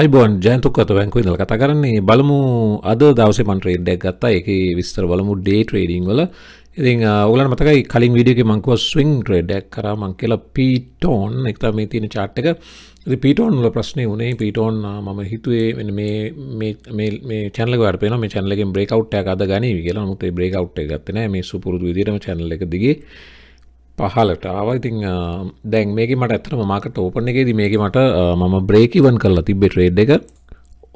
අයිබොන් ජයන්තුක්කතවැන් කොයිදල කතා කරන්නේ බලමු අද දවසේ මන් ට්‍රේඩ්ඩක් ගත්තා එක විස්තර බලමු ඩේ ට්‍රේඩිං වල ඉතින් ඔලන් මතකයි කලින් විඩියක මංකුව ස්විං ට්‍රේඩ්ඩක් කරා මං කියලා පීටෝන් එක්තා මේ තියෙන චාට් එක පිටෝන් වල ප්‍රශ්නය වනේ පිටෝන් මම හිතුවේ මේ චැනල ගරපන මේ චැනලෙන් බ්‍රේකවට් අද ගනී කියලා මුතේ බ්‍රේකවට් ගත්තන මේ සුපුරුදු විදිරම චැනල එක දිගේ පහලට ආවා ඉතිං දැන් මේක මට ඇතන මාකට ඕපන එකේද මේක මට මම බ්‍රේකිවන් කරලා තිබේ ට්‍රේඩ් එක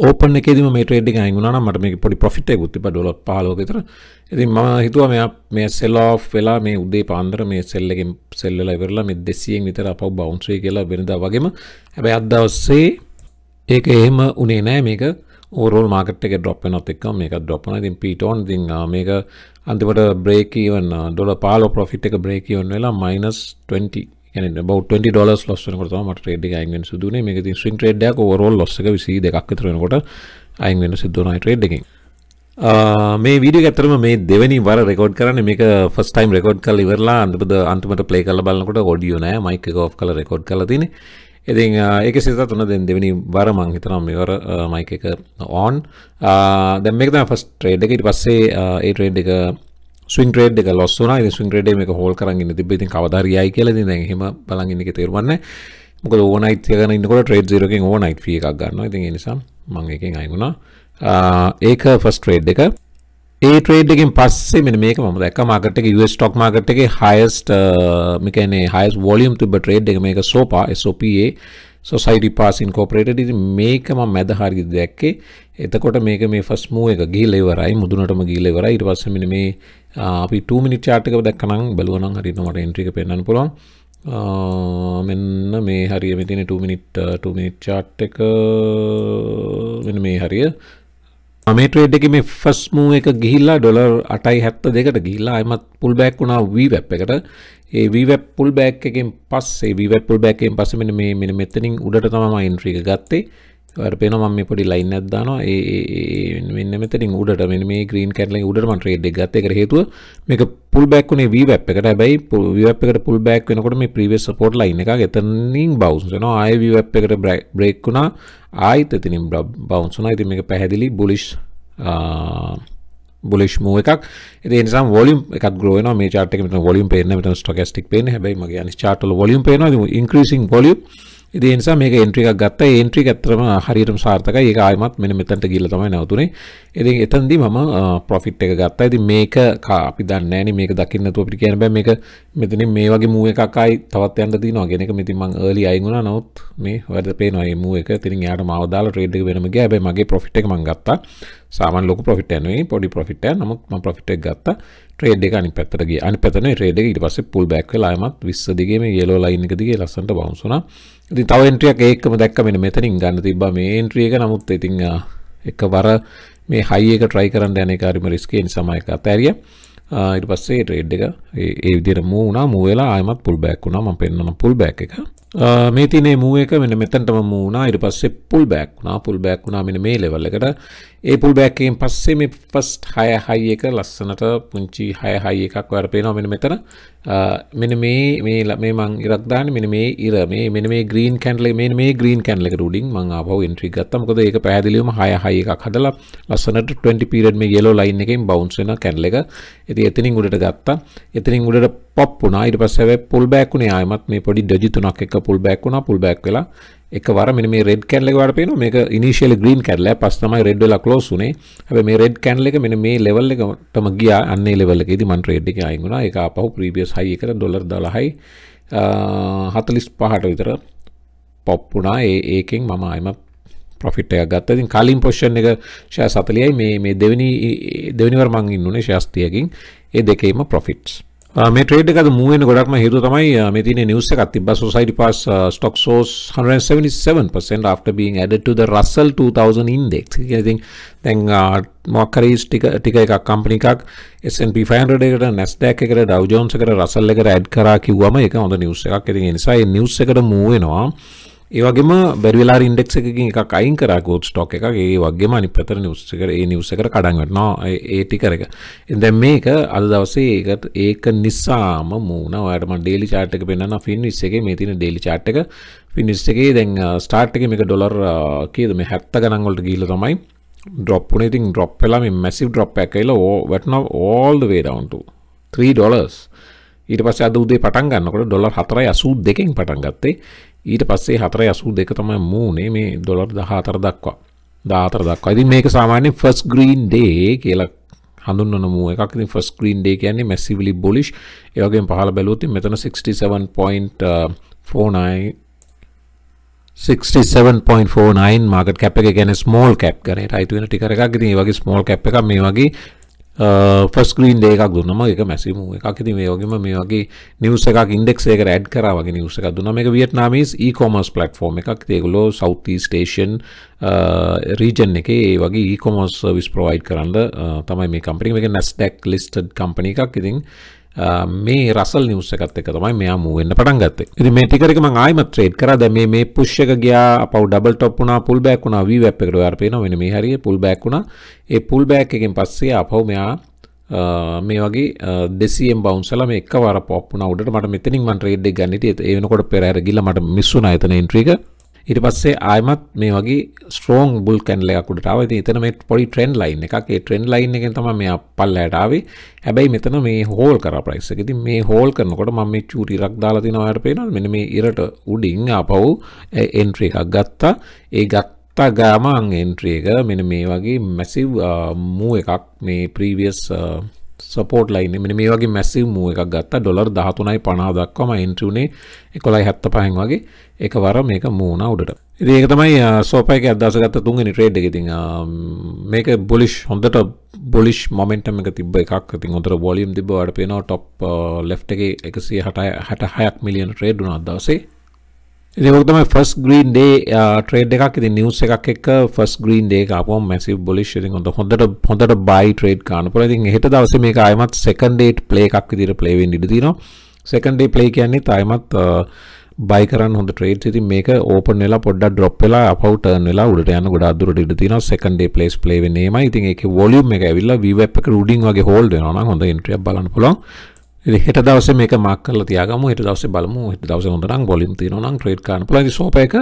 ඕපන එකේද මේ ට්‍රේඩ් එක අයිුණා මට මේ පොඩි පොෆිට් එකකුත් තිබ ඩොල පහලෝකතර ඉතින් මම හිතුවා මෙයා මේ සෙල් ඔෆ් වෙලා මේ උදේ පාන්දර මේ සෙල් එකෙන් සෙල් වෙලා ඉවරලා මේ 200න් විතර අපව බවුන්ස් වෙයි කියලා වෙනදා වගේම හැබැයි අද දවසේ ඒක එහෙම උනේ නෑ මේක ඕරෝල් මාකට් එක ඩොප් නොත් එක් මේක ඩොපන තින් පිටෝන් දි මේක අන්තිමට බ්‍රේකීවන් ඩොල පාලෝ පොෆිට් එක බ්‍රේකීවන් වෙලා මයිනස් 20 බව ොල ලොස් කොට මට ේඩ අයිගෙන් සිදුන මේ ති ශ්‍රින් ්‍රේඩ්ඩක් ෝරෝල් ලොස්සක විසි දෙක් තරනකොට අයින්වෙන සිද්ධනයි ට්‍රේඩ්ඩකින් මේ වීඩිය ඇතරම මේ දෙවැනි වර රෙකෝඩ් කරන්න මේක ෆස් ටයිම් රෙකෝඩ් කල් ඉවරලා අන්තපද අන්තමට පලේ කල බලන්නකොට ොඩියෝ නෑ මයික ෝ් කල රෙකෝඩ් කලතිනේ ඉතින් ඒක සිත තුන දෙන් දෙවනි වර මං හිතනම් මෙවර මයික එක ඕන් දැන් මේක තමයි ෆස්ට් ට්‍රේඩ් එක ඊට පස්සේ ඒ ට්‍රේඩ් එක ස්වින් ට්‍රේඩ් එක ලොස් වුණා ඉතින් ස්වින් ට්‍රේඩ් එක මේක හෝල් කරන් ඉන්න තිබ්බ ඉතින් කවදා හරි යයි කියලා ඉතින් දැන් එහෙම බලන් ඉන්න එක තේරුම් නැහැ මොකද ඕනයිට් තියගෙන ඉන්නකොට ට්‍රේඩ් 0 එකෙන් ඕනයිට් ෆී එකක් ගන්නවා ඉතින් ඒ නිසා මම එකෙන් අයින් වුණා ඒක ෆස්ට් ට්‍රේඩ් එක ඒ ට්‍රේඩ් එකෙන් පස්සේ මෙන්න මේක මම දැක්කා මාකට් එකේ US stock market එකේ highest uh, මේ කියන්නේ highest volume තිබ්බ ට්‍රේඩ් එක මේක SOPA SOPA Society Pass Incorporated ඉතින් මේක මම මැද හරියට දැක්කේ එතකොට මේක මේ ෆස්ට් මූව් එක ගිහිල්ලා ඉවරයි මුදුනටම ගිහිල්ලා ඉවරයි ඊට පස්සේ මෙන්න මේ uh, අපි 2 minute chart එක දැක්කනම් බලුවා නම් හරියට මට entry එක පෙන්වන්න පුළුවන් uh, මෙන්න මේ හරිය මෙතන 2 minute 2 minute chart එක මෙන්න මේ හරිය මේ ට්‍රේඩ් එක මේ ෆස් මූ එක ගිහිල්ලා ඩොලර් 8.72කට ගිහිල්ලා එමත් පුල් බෑක් වුණා VWAP එකට. ඒ VWAP පුල් බෑක් එකෙන් පස්සේ VWAP පුල් බෑක් එකෙන් පස්සේ මෙන්න මේ මෙන්න මෙතනින් උඩට තමයි මම එන්ට්‍රි එක ගත්තේ. ට පේනොම පොඩි ලයින් ඇදදානවා ඒන්න මෙතරින් උඩට මෙ මේ ග්‍රීන් කැටල උඩට ්‍රේඩ් ගත එක හේතුව මේක පුල් බැක්ුණේ වී බැප් එකට බැයි පුවිප්කට පුල් බැක් වෙනකොට මේ ප්‍රවස් පොට් ලයින එක එතනින් බවසන අය වප් එකට බ්‍රේක් වුණා ආයිත තිනින් බවන්සුන ඇති මේ පැහැදිලි බුලිෂ් බුලිෂ් මූ එකක් ඒනිසා වොලිම් එක ග්‍රන මේ චාටක වොලිම් පේන ට ටොකස්ටික් පේන හැබයි මගේ චාටල වොලිම් පේන ඉන්ක්‍රීසින් ොලිම් ඉතින් නිසා මේක එන්ට්‍රි එකක් ගත්තා ඒ එන්ට්‍රි එක ඇත්තටම හරියටම සාර්ථකයි ඒක ආයෙමත් මෙන්න මෙතනට ගිහිල්ලා තමයි නැවතුනේ ඉතින් එතනදී මම ප්‍රොෆිට් එක ගත්තා ඉතින් මේක අපි දන්නේ නැහනේ මේක දකින්න නැතුව අපිට කියන්න බෑ මේක මෙතනින් මේ වගේ මූව් එකක් ආයි තවත් යන්න තියෙනවා කියන එක ඉතින් මම early අයින් වුණා නමුත් මේ හොයද්ද පේනවා මේ මූව් එක ඉතින් එයාට මාව දාලා ට්‍රේඩ් එක වෙනම ගියා හැබැයි මගේ ප්‍රොෆිට් එක මම ගත්තා සාමාන්‍ය ලොකු ප්‍රොෆිට් එකක් නෙවෙයි පොඩි ප්‍රොෆිට් එකක් නමුත් මම ප්‍රොෆිට් එක ගත්තා ට්‍රේඩ් එක අනි පැත්තට ගියා. අනිත් පැත්තනේ ට්‍රේඩ් එක ඊට පස්සේ පුල් බෑක් වෙලා ආයමත් 20 දිගේ මේ yellow line එක දිගේ ලස්සනට බවුන්ස් වුණා. ඉතින් තව entry එකක් ඒකම දැක්ක මෙන්න මෙතනින් ගන්න තිබ්බා මේ entry එක. නමුත් ඉතින් එකවර මේ high එක try කරන්න යන එක හරිම risky නිසා මම ඒක අතෑරියා. ඊට පස්සේ ට්‍රේඩ් එක ඒ විදිහට මූ වුණා මූ වෙලා ආයමත් පුල් බෑක් වුණා. මම පෙන්වන පුල් බෑක් එක. මේ තිනේ මූ එක මෙන්න මෙතැන්ටම මූුණා ඉට පස්සේ පුල් බැක් නා පුල් බැක් වුණා මෙන මේ ලෙවල්ලකට ඒ පුල් බැක්කෙන් පස්සේ මේ ෆස්ට් හය හයි එක ලස්සනට පුංචි හය හයි එකක් වැර පේනවා මෙන මෙතන මෙන මේ මේ මේ මං ඉරක්දාන මෙන මේ ඉර මේ මෙන මේ ග්‍රීන් කැන්ඩල මේ මේ ග්‍රීන් කැන්ලෙක රුඩින් මං ආපහු එන්ට්‍රී ගත්තමකොද ඒක පැහැදිලිවම හය හයි එකක් හදලා ලස්සනට 20 පීරියඩ් මේ යෙලෝ ලයින් එකෙන් බවුන්ස් වෙන කැන්ඩල එක ඉතින් එතනින් උඩට ගත්තා එතනින් උඩට පොප් වුණා ඊට පස්සේ හැබැයි පුල් බෑක් උනේ ආයෙමත් මේ පොඩි ඩජි තුනක් එක්ක පුල් බෑක් වුණා පුල් බෑක් වෙලා එකවර මෙන්න මේ රෙඩ් කැන්ඩල් එක වඩ පේනවා මේක ඉනිෂියල් ග්‍රීන් කැන්ඩල් එක පස්සේ තමයි රෙඩ් වෙලා ක්ලෝස් උනේ හැබැයි මේ රෙඩ් කැන්ඩල් එක මෙන්න මේ level එකටම ගියා අන්නේ level එකේදී මම ට්‍රේඩ් එකේ ආයින් වුණා ඒක ආපහු previous high එකට ඩොලර් 12යි 45ට විතර පොප් වුණා ඒ ඒකෙන් මම ආයෙමත් ප්‍රොෆිට් එකක් ගත්තා. ඉතින් කලින් පොසිෂන් එක ෂෙයා 40යි මේ මේ දෙවෙනි දෙවෙනිවර මම ඉන්නුනේ ෂෙයාස් 30කින්. ඒ දෙකේම ප්‍රොෆිට්ස්. Uh, මේ ට්‍රේඩ් එකද මූ වෙන ගොඩක්ම හේතුව තමයි uh, මේ තියෙන නිවුස් එකක් තිබ්බා society pass uh, stock shows 177% after being added to the Russell 2000 index. ඉතින් දැන් uh, මොකක් හරි ටික ටික එකක් කම්පැනි එකක් S&P 500 එකට Nasdaq එකට Dow Jones එකට Russell එකට ඇඩ් කරා කිව්වම ඒක හොඳ නිවුස් එකක්. ඉතින් ඒ නිසා මේ නිවුස් එකට මූ වෙනවා. ඒවගේම බැරිවෙලා ඉන්ඩෙක් එකකින් එකක් අයින් කර ගෝඩ් ටොක් එක ඒ වගේම අනි පැතර නිස්සකර ඒ නිවසකට කඩන්ගටනවා ඒටි කරක එද මේක අද දවසේ ඒකට ඒක නිසාම මූුණ වැටම ඩේලි චාට්ක පෙන්න්න ෆින්විස් එක මේ තින ඩේලි චාට්ක ෆිනිස් එකේ දැන් ස්ටාර්ට්ක මේක ඩොලර් කියද මේ හැත්ත ගනන්ගොලට ගීල තමයි ඩොප්පුන ඉතින් ඩොප් වෙලා මැසි ඩොප් එකයිල ඕ වැටන ඕල්ද වේඩවන්ට 3 ඩොලර්ස් ඊට පස්ස අද උදේ පටන් ගන්නකොට ඩොලර් හතරයි අසූ දෙකෙන් පටන් ගත්තේ ඊට පස්සේ හතර යසූ දෙක තමයි මූනේ මේ දොලර් දහතර දක්වා දාතර දක්වා ඉතින් මේක සාමාන්‍ය ෆස් ග්‍රීන් ඩේ කියලා හඳුන්වන මූ එකක් ඉතින් ෆස් ග්‍රීන් ඩේ කියන්නේ මැසිවලි බොලිෂ් ඒ වගේම පහළ බැලුවොත් මෙතන 67.49 67.49 මාකට් කැප් එක කියන්නේ ස්මෝල් කැප් ගණයට අයිති වෙන ටිකර් එකක්. ඉතින් මේ වගේ ස්මෝල් කැප් එකක් මේ වගේ ෆස් ග්‍රීන් ඒකක් දුන්නම එක මැසිම එකක් ති මේ වගේම මේ වගේ නිවස එකක් ඉන්ඩෙක්සේක ඇඩ් කරාවගේ නිවස එකක් දුන මේ වියට්නාමස් ඒකොමස් පලට්ෆෝර්ම් එකක් තේගුලෝ සෞති ස්ටේෂන් රීජන් එක ඒ වගේ ඒකොමස් විස් ප්‍රවයිඩ් කරන්න uh, තමයි මේ කම්පනි එක නැස්ටැක් ලිස්ටඩ් කම්පනි එකක් ඉතින් මේ රසල් නිවස එකත් එක තමයි මෙයා මූවෙන්න පටන් ගත්තේ ඉති මේ ටිකරක ම ආයම ට්‍රේඩ් කර දැ මේ පුෂ්ක ගයා පව ඩබල් ටොප් වුණා පුල් බැක් වුණා වී වැප් එකට යාර්පේන වෙන මේ හරිය පුල් බැක් වුණා ඒ පුල් බැක් එකෙන් පස්සේ අපව මෙයා මේ වගේ දෙසියම් බවන්සල එක වර පොප්න උඩට මට මෙතනින් මන්ට්‍රේඩ් ගන්නට ඒනකොට පෙරැර ගිල මට මිස්සුන අතන ඉන්ට්‍රීක ඉට පස්සේ ආයමත් මේ වගේ ස්ටෝන් බුල් කැන්ලයක් උඩටාව ති එතන මේ පොඩි ට්‍රෙන්න් ලයින් එකක් ට්‍රෙන්න් ලයින් එකෙන් තම මේ පල්ලෑටාවේ හැබැයි මෙතන මේ හෝල් කර ප්‍රයිස්සකති මේ හෝල් කරනකොට ම මේ චූටි රක් දාලා තිනවාට පේන මෙන මේ ඉරට උඩින් අපව් එන්ට්‍රී එකක් ගත්තා ඒ ගත්තා ගාමන් එන්ට්‍රිය එක මෙන මේ වගේ මැසිව් මූ එකක් මේ ප්‍රීවියස් සපෝට් ලයින් මෙ මේ වගේ මැසිව මූ එකක් ගත්ත ඩොර් දහතුනයි පනා දක්වම එන්ටුනේ එකොලයි හැත්ත පහන් වගේ එක වර මේක මූුණ උඩට ඒක තමයි සෝපයක අදසගත්ත තුන්ගනි ට්‍රේඩ් එකති මේක බොලිෂ් හොඳට බොලිෂ් මොමෙන්ටම එක තිබ එකක් ති හොතර ොලියම් තිබ අට පේනවා ටොප් ලේ එක එකසිය හට හට හයක් මිලියන ට්‍රේඩ්ුන අදවසේ ඒකතම ෆස් ග්‍රීන් ඩේ ට්‍රේඩ් එකක් ඉතින් නිවස් එකක් එක්ක ෆස් ග්‍රීන් ඩේ ආපුවම මැසිව් බොලිෂ් ඉතින් හොඳට හොඳට බයි ට්‍රේඩ් ගන්න පුළුවන් ඉතින් හෙට දවසේ මේක ආයමත් සෙකන්ඩ් ඩේ ප්ලේ එකක් විදිහට ප්ලේ වෙන්න ඉඩ තියෙනවා සෙකන්ඩ් ඩේ ප්ලේ කියන්නේ ආයමත් බයි uh, කරන්න හොඳ ට්‍රේඩ්ස් ඉතින් මේක ඕපන් වෙලා පොඩ්ඩක් ඩ්‍රොප් වෙලා අපව ටර්න් වෙලා උඩට යන ගොඩක් දුරට ඉඩ තියෙනවා සෙකන්ඩ් ඩේ ප්ලේස් ප්ලේ වෙන්නේ එමය ඉතින් ඒකේ වොලියුම් එක ඇවිල්ලා වීවැප් එක උඩින් වගේ හෝල්ඩ් වෙනවා නම් හොඳ එන්ට්‍රියක් බලන්න පුළුවන් හෙට දවස මේක මක්කල තියාගම හිට දවස බලමු හිට දවස ොඳනම් බොලින් තින නම් ්‍රේඩ් කන පලදි සෝපයක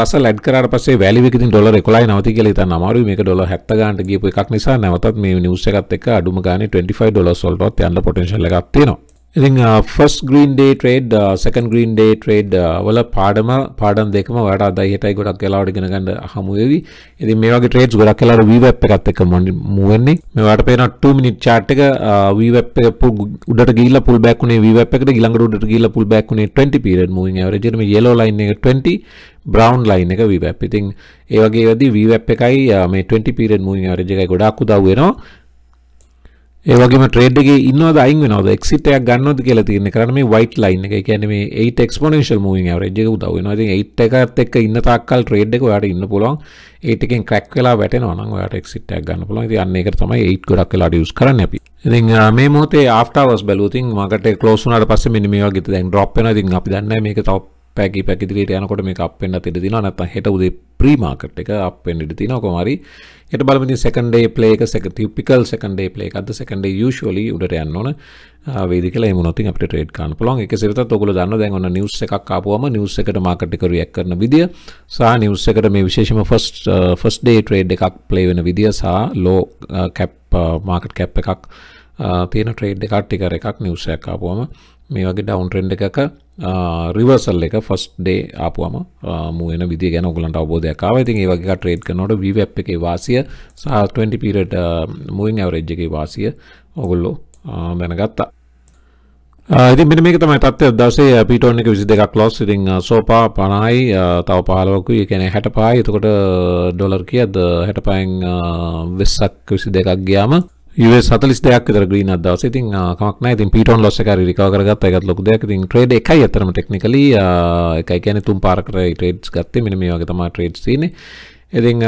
රස ලඩ කර පස වැලිවිකින් ොල කොලයි නවති කියල ත අමාරු මේක ොල හැත්ත ගන්ට ගේපු එකක් නිසා නැවතත් මේ නිවසකත් එක අඩුම ගන 25 ොල සොල්ටත් යන්න පොටශල ගත්තිනවා ඉතින් first green day trade second green day trade වල පාඩම පාඩම් දෙකම ඔයාට අදයි හෙටයි ගොඩක් වෙලාවට ඉගෙන ගන්න හමු වෙවි. ඉතින් මේ වගේ ට්‍රේඩ්ස් ගොඩක් වෙලාවට VWAP එකත් එක්ක මූව් වෙන්නේ. මේ ඔයාලට පේනවා 2 minute chart එක VWAP එක උඩට ගිහිල්ලා pull back උනේ VWAP එකට ඊළඟට උඩට ගිහිල්ලා pull back උනේ 20 period moving average එකට මේ yellow line එක 20 brown line එක VWAP. ඉතින් ඒ වගේ වෙද්දී VWAP එකයි මේ 20 period moving average එකයි ගොඩක් උදව් වෙනවා. ඒවගේම ට්‍රේඩ්ගේ ඉන්නවද අයින් වෙනවද එක්සිටයක් ගන්නවද කියලා තියෙන්නේ කරන්නේ මේ white line එක. ඒ කියන්නේ මේ 8 exponential moving average එක උදව් වෙනවා. ඉතින් 8 එකත් එක්ක ඉන්න තාක්කල් trade එක ඔයාලට ඉන්න පුළුවන්. 8 එකෙන් crack වෙලා වැටෙනවා නම් ඔයාලට exit එකක් ගන්න පුළුවන්. ඉතින් අන්න ඒකට තමයි 8 ගොඩක් වෙලාට use කරන්නේ අපි. ඉතින් මේ මොහොතේ after hours බැලුවොත් ඉතින් market එක close වුණාට පස්සේ මෙන්න මේ වගේ දැන් drop වෙනවා. ඉතින් අපි දන්නේ මේක තව පැකි පැකිදිලට යනකොට මේ අපෙන්න්න තිෙ දින නැත හෙට උදේ ප්‍රීමාකට් එක අපෙන් ඉඩ තින කොමරි එට බලමති සකන්ඩේ පලේක සකති පිකල් සකන්ඩේ පලේ අද සකන්ඩේ යුෂලි උඩට යන්නන වේදක මුනති අපට ටේට කාන පුලොන් එක සිරත ඔකුල දන්න දැන්වන්න නිවස එකක් අපුවම නිවස එකට මාකටිකරු එක් කරන විදිිය සහ නිවස එකට මේ විශේෂම ෆස් ෆස් ඩේ ට්‍රේඩ් එකක් පලේ වෙන විදිිය සහ ලෝ කැප් මාකට් කැප් එකක් තියෙන ට්‍රේඩ් එකට්ටිකර එකක් නිවසයක් අපුවම මේ වගේ ඩවන්ට්‍රෙන්ඩ් එකක රිවර්සල් එක ෆස් ඩේ ආපුම මුවන විදි ගැන ගලට අවබෝධයක් ආවතින් ඒ වගේ ට්‍රේඩ් කනොට වප් එකේ වාසිය සහ20 පිරට මුවින් ඇවරෙජ් එකේ වාසිය ඔගුල්ලෝ දැනගත්තා ඉතින් මෙන්න මේක තමයි තත්ත්වය දවසේ පීටෝන් එක 22ක් ලොස් ඉතින් සෝපා 50යි තව 15කුයි ඒ කියන්නේ 65යි එතකොට ඩොලර් කීයද 65න් 20ක් 22ක් ගියාම සතලස් දෙයක් තර ග්‍රීන අදවස ඉතින් කමක් නෑ ඉතින් පිටෝන් ලොස් එකරි රිකව කරගත්ත එකත් ලොකු දෙයක් ඉතින් ට්‍රේඩ් එකයි අතරම ටෙක්නිකලි එකයි කියන්නේ තුන් පාරකට ට්‍රේඩ්ස් ගත්තේ මෙන්න මේ වගේ තමයි ට්‍රේඩ්ස් තියෙන්නේ ඉතින්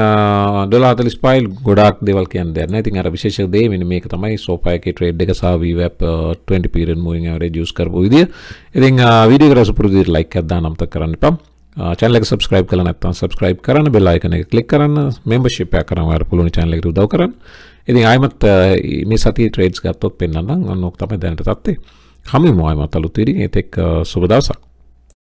ඩොලා 45යි ගොඩාක් දේවල් කියන්න දෙයක් නෑ ඉතින් අර විශේෂ දේ මෙන්න මේක තමයි සෝෆා එකේ ට්‍රේඩ් එක සහ VWAP 20 period moving average use කරපු විදිය ඉතින් වීඩියෝ එක රසපුරු විදියට ලයික් එකක් දාන්න අමතක කරන්න එපා චැනල එක subscribe කරලා නැත්නම් subscribe කරන්න bell icon එක click කරන්න membership එකක් කරන්න ඔයාලට පුළුවන් channel එකට උදව් කරන්න ඉතින් ආයමත් මේ සති ට්‍රේඩ්ස් ගත්තොත් පෙන්න්නම් අන්නක් තම දැනට තත්තේ හමි මෝයමත් අලුතිරි එතෙක් සුබදසක්